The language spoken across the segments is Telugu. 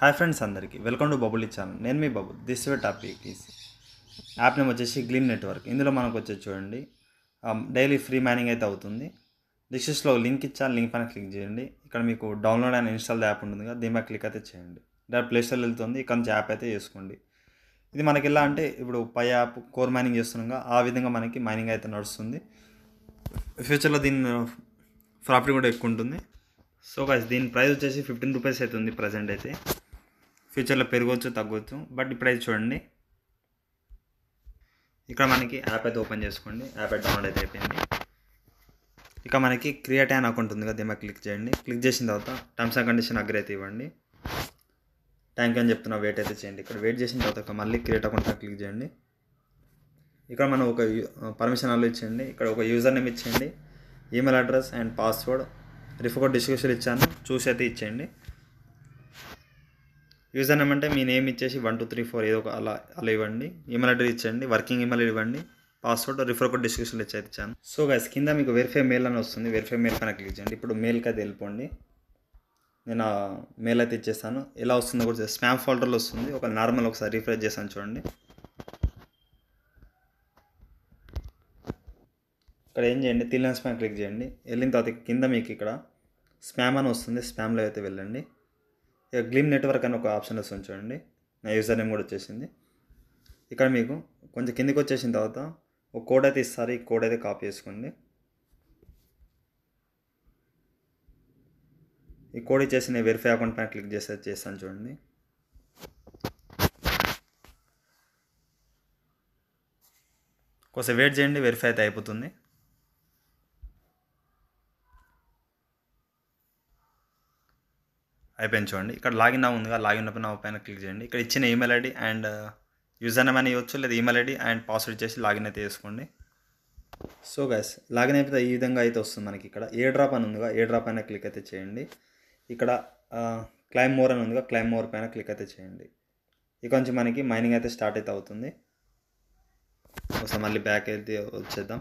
హాయ్ ఫ్రెండ్స్ అందరికీ వెల్కమ్ టు బబుల్ ఇచ్చాను నేను మీ bubble this way topic is app name వచ్చేసి గ్లీన్ నెట్వర్క్ ఇందులో మనకు వచ్చేసి చూడండి డైలీ ఫ్రీ మైనింగ్ అయితే అవుతుంది డిస్క్రిప్షన్లో లింక్ ఇచ్చాను లింక్ పైన క్లిక్ చేయండి ఇక్కడ మీకు డౌన్లోడ్ అండ్ ఇన్స్టాల్ యాప్ ఉంటుంది కదా దీనిపై క్లిక్ అయితే చేయండి డైరెక్ట్ ప్లేస్టోర్ వెళ్తుంది ఇక్కడ నుంచి యాప్ అయితే చేసుకోండి ఇది మనకి ఎలా అంటే ఇప్పుడు పై యాప్ కోర్ మైనింగ్ చేస్తున్నాగా ఆ విధంగా మనకి మైనింగ్ అయితే నడుస్తుంది ఫ్యూచర్లో దీని ప్రాఫిట్ కూడా ఎక్కువ ఉంటుంది సో గైస్ దీని ప్రైస్ వచ్చేసి ఫిఫ్టీన్ రూపీస్ అవుతుంది ప్రజెంట్ అయితే ఫ్యూచర్లో పెరగవచ్చు తగ్గవచ్చు బట్ ఇప్పుడైతే చూడండి ఇక్కడ మనకి యాప్ అయితే ఓపెన్ చేసుకోండి యాప్ అయితే డౌన్లోడ్ అయితే అయిపోయింది ఇక మనకి క్రియేట్ అయిన అకౌంట్ ఉంది కదా ఏమైనా క్లిక్ చేయండి క్లిక్ చేసిన తర్వాత టర్మ్స్ అండ్ కండిషన్ అగ్రి అయితే ఇవ్వండి థ్యాంక్ యూ అని చెప్తున్నా వెయిట్ అయితే చేయండి ఇక్కడ వెయిట్ చేసిన తర్వాత మళ్ళీ క్రియేట్ అకౌంట్ క్లిక్ చేయండి ఇక్కడ మనం ఒక పర్మిషన్ అలా ఇచ్చేయండి ఇక్కడ ఒక యూజర్ నేమ్ ఇచ్చేయండి email address and password refer description ఇచ్చాను చూసి అయితే ఇచ్చేయండి యూజ్ నేమ్ అంటే మీ నేమ్ ఇచ్చేసి వన్ టూ త్రీ ఫోర్ ఏదో ఒక అలా అలా ఇవ్వండి ఈమెయిల్ అడ్రస్ ఇచ్చండి వర్కింగ్ ఈమెయిల్ ఇవ్వండి పాస్వర్డ్ రిఫర్ కోడ్ డిస్క్రిప్షన్లో ఇచ్చేది ఇచ్చాను సో గైస్ కింద మీకు వెరిఫై మెయిల్ అని వస్తుంది వెరిఫై మెయిల్ పైన క్లిక్ చేయండి ఇప్పుడు మెయిల్కి అయితే వెళ్ళిపోండి నేను మెయిల్ అయితే ఇచ్చేస్తాను ఎలా వస్తుందో కూడా స్పామ్ ఫోల్డర్లో వస్తుంది ఒక నార్మల్ ఒకసారి రిఫ్రెష్ చేశాను చూడండి ఇక్కడ ఏం చేయండి తిల్లని స్పామ్ క్లిక్ చేయండి వెళ్ళిన తర్వాత కింద మీకు ఇక్కడ స్పామ్ అని వస్తుంది స్పామ్లో అయితే వెళ్ళండి ఇక గ్లీమ్ నెట్వర్క్ అని ఒక ఆప్షన్ వస్తుంది చూడండి నా యూజర్ నేమ్ కూడా వచ్చేసింది ఇక్కడ మీకు కొంచెం కిందికి వచ్చేసిన తర్వాత ఒక కోడ్ అయితే ఇస్తారు ఈ కోడ్ అయితే కాపీ చేసుకోండి ఈ కోడ్ ఇచ్చేసి నేను వెరిఫై అకౌంట్ పైన క్లిక్ చేస్తే చేస్తాను చూడండి కొంచెం వెయిట్ చేయండి వెరిఫై అయితే అయిపోతుంది అయిపోయింది చూడండి ఇక్కడ లాగిన్ నా ఉందిగా లాగిన్ పైన పైన క్లిక్ చేయండి ఇక్కడ ఇచ్చిన email ID and uh, user name అని ఇవ్వచ్చు లేదా ఈమెయిల్ ఐడి అండ్ పాస్వర్డ్ చేసి లాగిన్ అయితే చేసుకోండి సో గైస్ లాగిన్ అయిపోతే ఈ విధంగా అయితే వస్తుంది మనకి ఇక్కడ ఏ డ్రాప్ అని ఉందిగా ఏ డ్రాప్ అయినా క్లిక్ అయితే చేయండి ఇక్కడ క్లైమ్ uh, మోర్ అని ఉందిగా క్లైమ్ మోర్ పైన క్లిక్ అయితే చేయండి ఇక నుంచి మనకి మైనింగ్ అయితే స్టార్ట్ అయితే అవుతుంది ఒకసారి మళ్ళీ బ్యాక్ అయితే వచ్చేద్దాం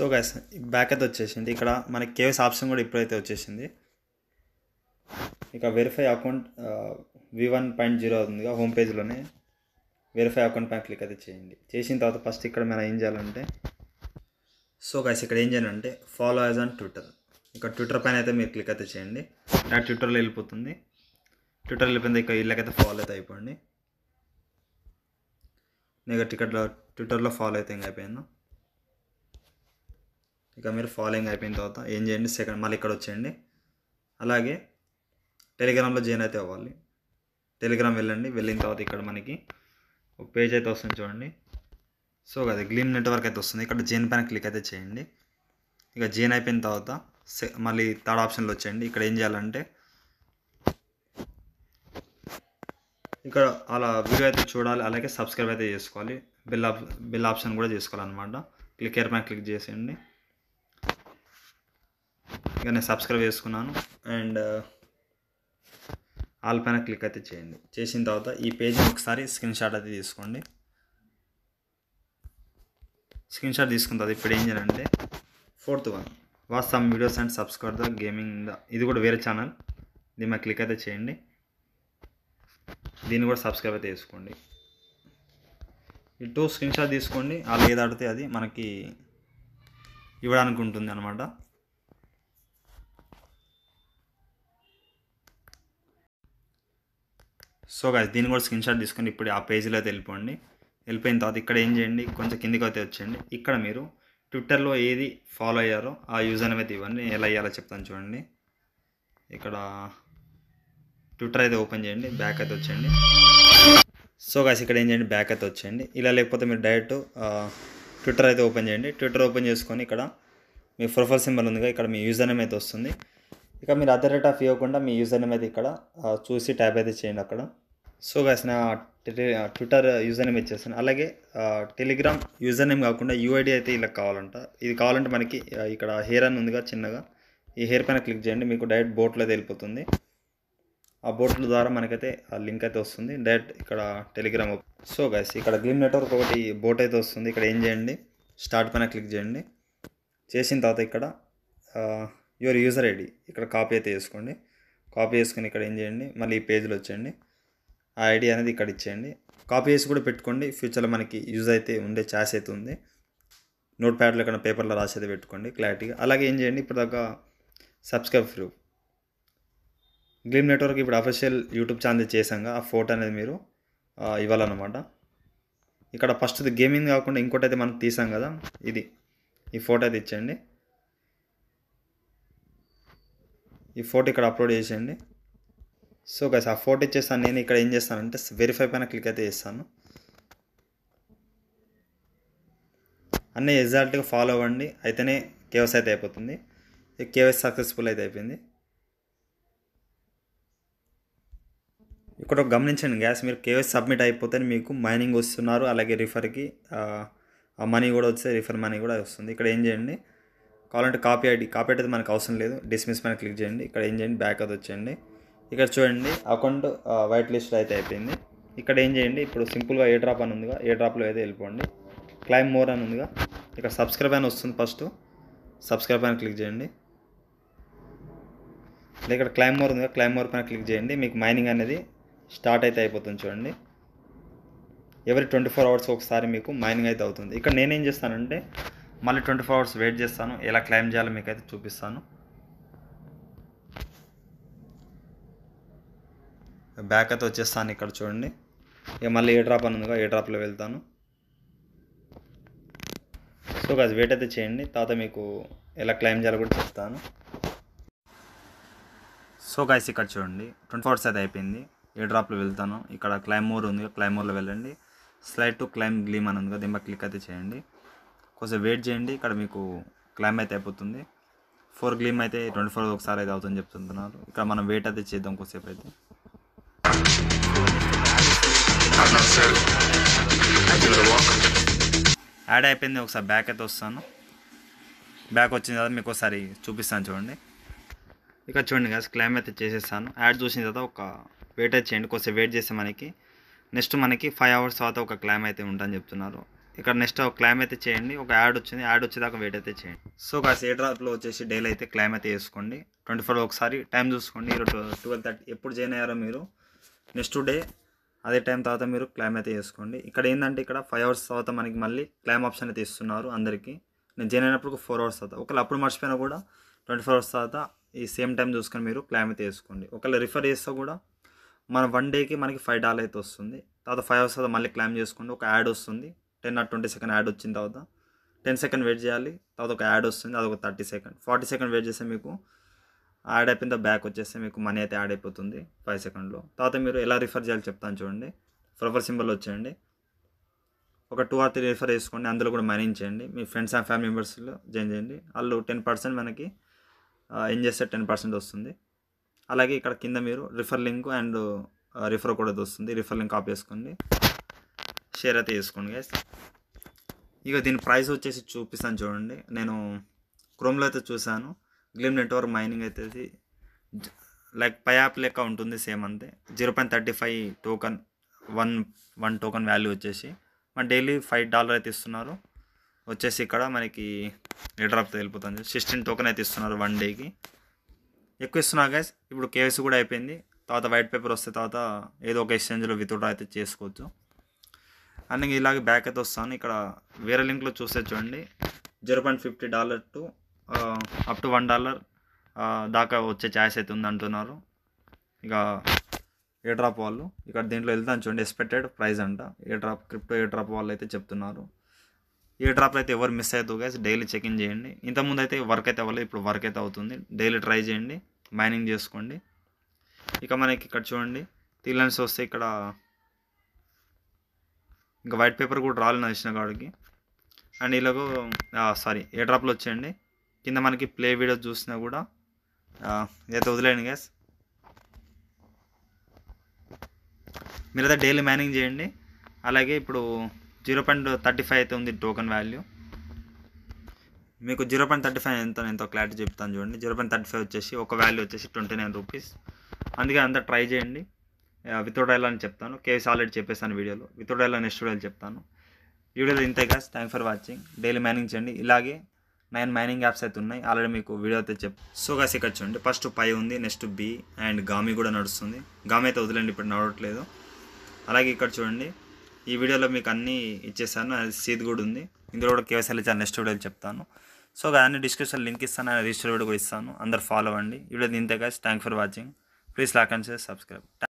సో గైస్ బ్యాక్ అయితే వచ్చేసింది ఇక్కడ మనకి కేవైస్ ఆప్షన్ కూడా ఇప్పుడైతే వచ్చేసింది ఇక verify account V one point zero అవుతుందిగా హోమ్ పేజ్లోనే వెరిఫై అకౌంట్ పైన క్లిక్ అయితే చేయండి చేసిన తర్వాత ఫస్ట్ ఇక్కడ మనం ఏం చేయాలంటే సో గైస్ ఇక్కడ ఏం చేయాలంటే ఫాలో యాజ్ ఆన్ ట్విట్టర్ ఇక ట్విట్టర్ పైన అయితే మీరు క్లిక్ అయితే చేయండి నాకు ట్విట్టర్లో వెళ్ళిపోతుంది ట్విట్టర్ వెళ్ళిపోయింది ఇక వీళ్ళకైతే ఫాలో అయితే అయిపోండి నేను టికెట్లో ట్విట్టర్లో ఫాలో అయితే ఇంకా అయిపోయాను ఇక మీరు ఫాలోయింగ్ అయిపోయిన తర్వాత ఏం చేయండి సెకండ్ మళ్ళీ ఇక్కడ వచ్చేయండి అలాగే టెలిగ్రామ్లో జాయిన్ అయితే అవ్వాలి టెలిగ్రామ్ వెళ్ళండి వెళ్ళిన తర్వాత ఇక్కడ మనకి ఒక పేజ్ అయితే వస్తుంది చూడండి సో అది గ్లీమ్ నెట్వర్క్ అయితే వస్తుంది ఇక్కడ జైన్ పైన క్లిక్ అయితే చేయండి ఇక జైన్ అయిపోయిన తర్వాత మళ్ళీ థర్డ్ ఆప్షన్లో వచ్చేయండి ఇక్కడ ఏం చేయాలంటే ఇక్కడ అలా వీడియో అయితే చూడాలి అలాగే సబ్స్క్రైబ్ అయితే చేసుకోవాలి బిల్ ఆప్ బిల్ ఆప్షన్ కూడా చేసుకోవాలన్నమాట క్లిక్ ఎయిర్ పైన క్లిక్ చేసేయండి ఇంకా నేను సబ్స్క్రైబ్ చేసుకున్నాను అండ్ ఆల్ uh, పైన క్లిక్ అయితే చేయండి చేసిన తర్వాత ఈ పేజ్ ఒకసారి స్క్రీన్ షాట్ అయితే తీసుకోండి స్క్రీన్ షాట్ తీసుకున్న తర్వాత ఇప్పుడు ఏం చేయాలంటే fourth one what some videos and subscribe the gaming the ఇది కూడా వేరే ఛానల్ దీని మీద క్లిక్ అయితే చేయండి దీన్ని కూడా సబ్స్క్రైబ్ అయితే చేసుకోండి ఈ టూ స్క్రీన్ షాట్ తీసుకోండి అలా ఏదాడితే ఆడితే అది మనకి ఇవ్వడానికి ఉంటుంది అనమాట సో గైస్ దీన్ని కూడా స్క్రీన్ షాట్ తీసుకొని ఇప్పుడు ఆ పేజీలో అయితే వెళ్ళిపోండి వెళ్ళిపోయిన తర్వాత ఇక్కడ ఏం చేయండి కొంచెం కిందికి అయితే వచ్చేయండి ఇక్కడ మీరు ట్విట్టర్లో ఏది ఫాలో అయ్యారో ఆ యూజ్ అనేది అయితే ఇవ్వండి ఎలా అయ్యాలో చెప్తాను చూడండి ఇక్కడ ట్విట్టర్ అయితే ఓపెన్ చేయండి బ్యాక్ అయితే వచ్చేయండి సో గాయస్ ఇక్కడ ఏం చేయండి బ్యాక్ అయితే వచ్చేయండి ఇలా లేకపోతే మీరు డైరెక్ట్ ట్విట్టర్ అయితే ఓపెన్ చేయండి ట్విట్టర్ ఓపెన్ చేసుకొని ఇక్కడ మీ ప్రొఫైల్ సింబల్ ఉందిగా ఇక్కడ మీ యూజర్ నేమ్ అయితే వస్తుంది ఇక మీరు అదర్ రేట్ ఆఫ్ ఇవ్వకుండా మీ యూజర్ నేమ్ అయితే ఇక్కడ చూసి ట్యాప్ అయితే చేయండి అక్కడ సో గైస్ నా ట్విట్టర్ యూజర్ నేమ్ ఇచ్చేసాను అలాగే టెలిగ్రామ్ యూజర్ నేమ్ కాకుండా యూఐడి అయితే ఇలా కావాలంట ఇది కావాలంటే మనకి ఇక్కడ హెయిర్ అని ఉందిగా చిన్నగా ఈ హెయిర్ పైన క్లిక్ చేయండి మీకు డైరెక్ట్ బోట్లో అయితే వెళ్ళిపోతుంది ఆ బోట్ల ద్వారా మనకైతే ఆ లింక్ అయితే వస్తుంది డైరెక్ట్ ఇక్కడ టెలిగ్రామ్ సో గైస్ ఇక్కడ గ్రీమ్ నెట్వర్క్ ఒకటి బోట్ అయితే వస్తుంది ఇక్కడ ఏం చేయండి స్టార్ట్ పైన క్లిక్ చేయండి చేసిన తర్వాత ఇక్కడ యువర్ యూజర్ ఐడి ఇక్కడ కాపీ అయితే చేసుకోండి కాపీ చేసుకుని ఇక్కడ ఏం చేయండి మళ్ళీ ఈ పేజ్లో వచ్చేయండి ఆ ఐడి అనేది ఇక్కడ ఇచ్చేయండి కాపీ చేసి కూడా పెట్టుకోండి ఫ్యూచర్లో మనకి యూజ్ అయితే ఉండే ఛాన్స్ అయితే ఉంది నోట్ ప్యాడ్లో కన్నా పేపర్లో రాసేది పెట్టుకోండి క్లారిటీగా అలాగే ఏం చేయండి ఇప్పుడు దాకా సబ్స్క్రైబ్ ఫ్రూ గ్లీమ్ నెట్వర్క్ ఇప్పుడు అఫీషియల్ యూట్యూబ్ ఛానల్ చేసాక ఆ ఫోటో అనేది మీరు ఇవ్వాలన్నమాట ఇక్కడ ఫస్ట్ది గేమింగ్ కాకుండా ఇంకోటి అయితే మనం తీసాం కదా ఇది ఈ ఫోటో అయితే ఇచ్చండి ఈ ఫోటో ఇక్కడ అప్లోడ్ చేసేయండి సో గైస్ ఆ ఫోటో ఇచ్చేస్తాను నేను ఇక్కడ ఏం చేస్తానంటే వెరిఫై పైన క్లిక్ అయితే చేస్తాను అన్నీ ఎగ్జాక్ట్గా ఫాలో అవ్వండి అయితేనే కేవస్ అయితే అయిపోతుంది కేవైసీ సక్సెస్ఫుల్ అయితే అయిపోయింది ఇక్కడ గమనించండి గ్యాస్ మీరు కేవైసీ సబ్మిట్ అయిపోతే మీకు మైనింగ్ వస్తున్నారు అలాగే రిఫర్కి మనీ కూడా వస్తే రిఫర్ మనీ కూడా వస్తుంది ఇక్కడ ఏం చేయండి కావాలంటే కాపీ ఐడి కాపీ అయితే మనకు అవసరం లేదు డిస్మిస్ పైన క్లిక్ చేయండి ఇక్కడ ఏం చేయండి బ్యాక్ అది వచ్చేయండి ఇక్కడ చూడండి అకౌంట్ వైట్ లిస్ట్ అయితే అయిపోయింది ఇక్కడ ఏం చేయండి ఇప్పుడు సింపుల్గా ఏ డ్రాప్ అని ఉందిగా ఏ డ్రాప్లో అయితే వెళ్ళిపోండి క్లైమ్ మోర్ అని ఉందిగా ఇక్కడ సబ్స్క్రైబ్ అని వస్తుంది ఫస్ట్ సబ్స్క్రైబ్ అని క్లిక్ చేయండి ఇక్కడ క్లైమ్ మోర్ ఉందిగా క్లైమ్ మోర్ పైన క్లిక్ చేయండి మీకు మైనింగ్ అనేది స్టార్ట్ అయితే అయిపోతుంది చూడండి ఎవరి ట్వంటీ ఫోర్ అవర్స్ ఒకసారి మీకు మైనింగ్ అయితే అవుతుంది ఇక్కడ నేనేం చేస్తానంటే మళ్ళీ ట్వంటీ ఫోర్ అవర్స్ వెయిట్ చేస్తాను ఎలా క్లైమ్ చేయాలో మీకు అయితే చూపిస్తాను బ్యాక్ అయితే వచ్చేస్తాను ఇక్కడ చూడండి ఇక మళ్ళీ ఏ డ్రాప్ అని ఏ డ్రాప్లో వెళ్తాను సో కాదు వెయిట్ అయితే చేయండి తర్వాత మీకు ఎలా క్లైమ్ చేయాలో కూడా చెప్తాను సో గాయస్ ఇక్కడ చూడండి ట్వంటీ ఫోర్స్ అయితే అయిపోయింది ఏ డ్రాప్లో వెళ్తాను ఇక్కడ మోర్ ఉంది మోర్లో వెళ్ళండి స్లైడ్ టు క్లైమ్ గ్లీమ్ అని ఉంది దీనిపై క్లిక్ అయితే చేయండి కొంచెం వెయిట్ చేయండి ఇక్కడ మీకు క్లైమ్ అయితే అయిపోతుంది ఫోర్ గ్లీమ్ అయితే ట్వంటీ ఫోర్ ఒకసారి అయితే అవుతుందని చెప్తున్నారు ఇక్కడ మనం వెయిట్ అయితే చేద్దాం కొంచెంసేపు అయితే యాడ్ అయిపోయింది ఒకసారి బ్యాక్ అయితే వస్తాను బ్యాక్ వచ్చిన తర్వాత మీకు ఒకసారి చూపిస్తాను చూడండి ఇక చూడండి కదా క్లైమ్ అయితే చేసేస్తాను యాడ్ చూసిన తర్వాత ఒక వెయిట్ అయితే చేయండి కొంచెం వెయిట్ చేస్తే మనకి నెక్స్ట్ మనకి ఫైవ్ అవర్స్ తర్వాత ఒక క్లైమ్ అయితే ఉంటుందని చెప్తున్నారు ఇక్కడ నెక్స్ట్ ఒక క్లైమ్ అయితే చేయండి ఒక యాడ్ వచ్చింది యాడ్ వచ్చేదాకా వెయిట్ అయితే చేయండి సో కాస్త ఏ డ్రాప్లో వచ్చేసి డైలీ అయితే క్లైమ్ అయితే చేసుకోండి ట్వంటీ ఫోర్ ఒకసారి టైం చూసుకోండి ఈరోజు ట్వెల్వ్ థర్టీ ఎప్పుడు జాయిన్ అయ్యారో మీరు నెక్స్ట్ డే అదే టైం తర్వాత మీరు క్లైమ్ అయితే చేసుకోండి ఇక్కడ ఏంటంటే ఇక్కడ ఫైవ్ అవర్స్ తర్వాత మనకి మళ్ళీ క్లైమ్ ఆప్షన్ అయితే ఇస్తున్నారు అందరికీ నేను జాయిన్ అయినప్పుడు ఫోర్ అవర్స్ తర్వాత ఒకవేళ అప్పుడు మర్చిపోయినా కూడా ట్వంటీ ఫోర్ అవర్స్ తర్వాత ఈ సేమ్ టైం చూసుకొని మీరు క్లైమ్ అయితే చేసుకోండి ఒకవేళ రిఫర్ చేస్తే కూడా మన వన్ డేకి మనకి ఫైవ్ డాలర్ అయితే వస్తుంది తర్వాత ఫైవ్ అవర్స్ తర్వాత మళ్ళీ క్లైమ్ చేసుకోండి ఒక యాడ్ వస్తుంది ten or twenty second ad వచ్చిన తర్వాత టెన్ సెకండ్ వెయిట్ చేయాలి తర్వాత ఒక యాడ్ వస్తుంది అది ఒక thirty second forty second wait చేస్తే మీకు యాడ్ అయిపోయిన బ్యాక్ వచ్చేస్తే మీకు మనీ అయితే యాడ్ అయిపోతుంది ఫైవ్ సెకండ్లో తర్వాత మీరు ఎలా రిఫర్ చేయాలి చెప్తాను చూడండి ప్రిఫర్ సింబల్ వచ్చేయండి ఒక టూ ఆర్ త్రీ రిఫర్ చేసుకోండి అందులో కూడా మనీ చేయండి మీ ఫ్రెండ్స్ అండ్ ఫ్యామిలీ మెంబర్స్లో జాయిన్ చేయండి వాళ్ళు టెన్ పర్సెంట్ మనకి ఏం చేస్తే టెన్ పర్సెంట్ వస్తుంది అలాగే ఇక్కడ కింద మీరు రిఫర్ లింక్ అండ్ రిఫర్ కూడా వస్తుంది రిఫర్ లింక్ కాపీ చేసుకోండి షేర్ అయితే చేసుకోండి గైస్ ఇక దీని ప్రైస్ వచ్చేసి చూపిస్తాను చూడండి నేను క్రోమ్లో అయితే చూశాను గ్లిమ్ నెట్వర్క్ మైనింగ్ అయితే లైక్ పై యాప్ లెక్క ఉంటుంది సేమ్ అంతే zero point thirty five token one one token value వచ్చేసి మన డైలీ ఫైవ్ డాలర్ అయితే ఇస్తున్నారు వచ్చేసి ఇక్కడ మనకి ఆఫ్ వెళ్ళిపోతుంది సిక్స్టీన్ టోకన్ అయితే ఇస్తున్నారు వన్ డేకి ఎక్కువ ఇస్తున్నారు గైస్ ఇప్పుడు కేవైసీ కూడా అయిపోయింది తర్వాత వైట్ పేపర్ వస్తే తర్వాత ఏదో ఒక ఎక్స్చేంజ్లో విత్డ్రా అయితే చేసుకోవచ్చు అండ్ ఇలాగే బ్యాక్ అయితే వస్తాను ఇక్కడ వేరే లింక్లో చూస్తే చూడండి zero point fifty dollar to up to one dollar దాకా వచ్చే ఛాయిస్ అయితే ఉందంటున్నారు ఇక డ్రాప్ వాళ్ళు ఇక్కడ దీంట్లో వెళ్తాను చూడండి ఎక్స్పెక్టెడ్ ప్రైస్ అంట డ్రాప్ క్రిప్టో డ్రాప్ వాళ్ళు అయితే చెప్తున్నారు డ్రాప్లో అయితే ఎవరు మిస్ అవుతుంది గైస్ డైలీ చెక్ ఇన్ చేయండి ఇంతకుముందు అయితే వర్క్ అయితే అవ్వలేదు ఇప్పుడు వర్క్ అయితే అవుతుంది డైలీ ట్రై చేయండి మైనింగ్ చేసుకోండి ఇక మనకి ఇక్కడ చూడండి తీలన్స్ వస్తే ఇక్కడ ఇంకా వైట్ పేపర్ కూడా రాలేదు నా ఇచ్చిన కాడికి అండ్ ఇలాగో సారీ ఏ డ్రాప్లో వచ్చేయండి కింద మనకి ప్లే వీడియో చూసినా కూడా ఏదైతే వదిలేండి గ్యాస్ మీరైతే డైలీ మైనింగ్ చేయండి అలాగే ఇప్పుడు జీరో పాయింట్ థర్టీ ఫైవ్ అయితే ఉంది టోకెన్ వాల్యూ మీకు జీరో పాయింట్ థర్టీ ఫైవ్ ఎంత ఎంతో క్లారిటీ చెప్తాను చూడండి జీరో పాయింట్ థర్టీ ఫైవ్ వచ్చేసి ఒక వాల్యూ వచ్చేసి ట్వంటీ నైన్ రూపీస్ అందుకే అంతా ట్రై చేయండి వితౌట్ ఐల్ అని చెప్తాను కేవీస్ ఆల్రెడీ చెప్పేస్తాను వీడియోలో వితౌట్ ఐల్ నెక్స్ట్ వీడియోలో చెప్తాను వీడియోలో ఇంతే కాస్ thanks for watching daily manage చేయండి ఇలాగే నైన్ మైనింగ్ యాప్స్ అయితే ఉన్నాయి ఆల్రెడీ మీకు వీడియో అయితే చెప్ సో గాస్ ఇక్కడ చూడండి ఫస్ట్ పై ఉంది నెక్స్ట్ బి అండ్ గామి కూడా నడుస్తుంది గామి అయితే వదిలేండి ఇప్పుడు నడవట్లేదు అలాగే ఇక్కడ చూడండి ఈ వీడియోలో మీకు అన్నీ ఇచ్చేసాను అది సీద్ కూడా ఉంది ఇందులో కూడా కేవైసీ చాలా నెక్స్ట్ వీడియోలు చెప్తాను సో అన్ని డిస్క్రిప్షన్ లింక్ ఇస్తాను రిజిస్టర్ కూడా ఇస్తాను అందరు ఫాలో అండి వీడియో దీంతే guys thank for watching please like and share subscribe